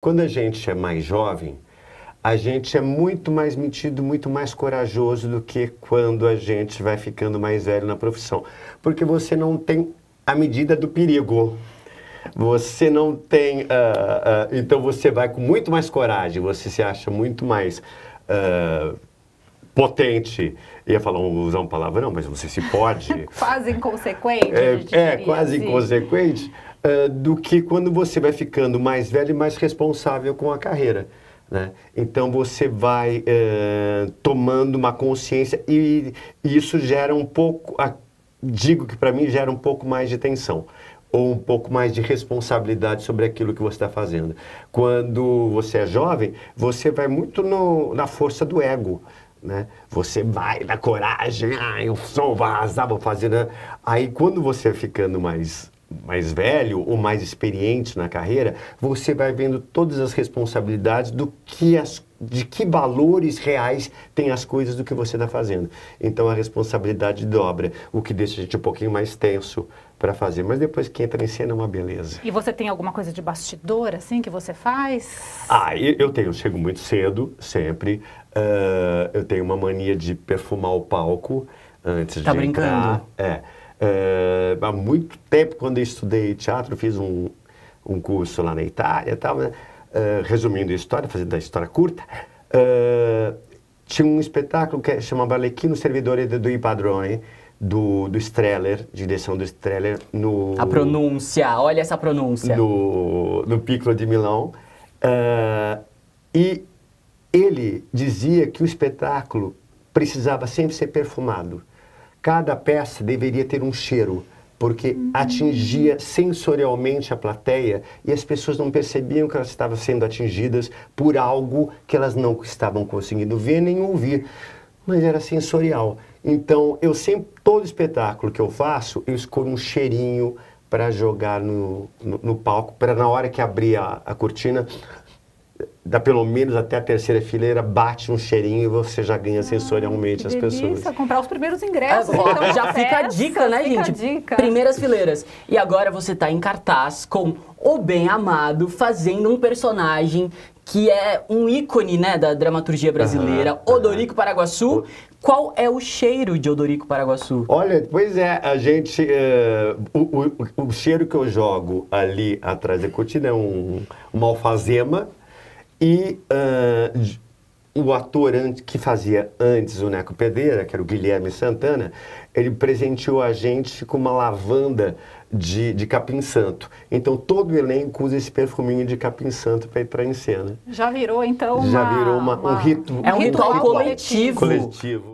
Quando a gente é mais jovem, a gente é muito mais metido, muito mais corajoso do que quando a gente vai ficando mais velho na profissão. Porque você não tem a medida do perigo. Você não tem. Uh, uh, então você vai com muito mais coragem, você se acha muito mais. Uh, potente. Ia falar, usar um palavrão, mas você se pode. quase inconsequente. É, é quase assim. inconsequente. Eh, do que quando você vai ficando mais velho e mais responsável com a carreira. Né? Então você vai uh, tomando uma consciência e, e, isso gera um pouco, uh, digo que para mim gera um pouco mais de tensão ou um pouco mais de responsabilidade sobre aquilo que você está fazendo. Quando você é jovem, você vai muito no, na força do ego. Né? Você vai na coragem, ah, eu sou vaza, vou fazer. Né? Aí quando você é ficando mais mais velho ou mais experiente na carreira, você vai vendo todas as responsabilidades do que as, de que valores reais tem as coisas do que você está fazendo. Então a responsabilidade dobra, o que deixa a gente um pouquinho mais tenso para fazer. Mas depois que entra em cena é uma beleza. E você tem alguma coisa de bastidor assim que você faz? Ah, eu tenho. Eu chego muito cedo, sempre. Uh, eu tenho uma mania de perfumar o palco antes tá de brincando. entrar. É. É, há muito tempo, quando eu estudei teatro, fiz um, um curso lá na Itália, tal, né? É, resumindo a história, fazendo a história curta, é, tinha um espetáculo que chamava Arlecchino Servidore do Due do, do Streller, direção do Streller, no... A pronúncia, olha essa pronúncia. No, no Piccolo de Milão. Uh, e ele dizia que o espetáculo precisava sempre ser perfumado cada peça deveria ter um cheiro, porque uhum. atingia sensorialmente a plateia e as pessoas não percebiam que elas estavam sendo atingidas por algo que elas não estavam conseguindo ver nem ouvir, mas era sensorial. Então, eu sempre, todo espetáculo que eu faço, eu escolho um cheirinho para jogar no, no, no palco, para na hora que abrir a, a cortina, dá pelo menos até a terceira fileira, bate um cheirinho e você já ganha sensorialmente ah, as pessoas. comprar os primeiros ingressos. então, já fica a dica, né, gente? Dica. Primeiras fileiras. E agora você tá em cartaz com o Bem Amado fazendo um personagem que é um ícone, né, da dramaturgia brasileira, Odorico Paraguaçu. Qual é o cheiro de Odorico Paraguaçu? Olha, pois é, a gente. Uh, o, o, o, cheiro que eu jogo ali atrás da cortina é um, uma alfazema e uh, o ator que fazia antes o Neco Pedeira, que era o Guilherme Santana, ele presenteou a gente com uma lavanda de, de capim santo. Então todo o elenco usa esse perfuminho de capim santo para entrar em cena. Já virou então uma, já virou uma, uma é um, é um ritual, ritual coletivo. coletivo.